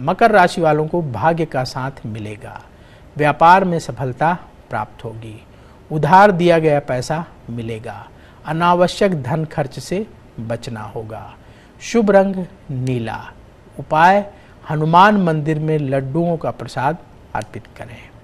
मकर राशि वालों को भाग्य का साथ मिलेगा व्यापार में सफलता प्राप्त होगी उधार दिया गया पैसा मिलेगा अनावश्यक धन खर्च से बचना होगा शुभ रंग नीला उपाय हनुमान मंदिर में लड्डुओं का प्रसाद अर्पित करें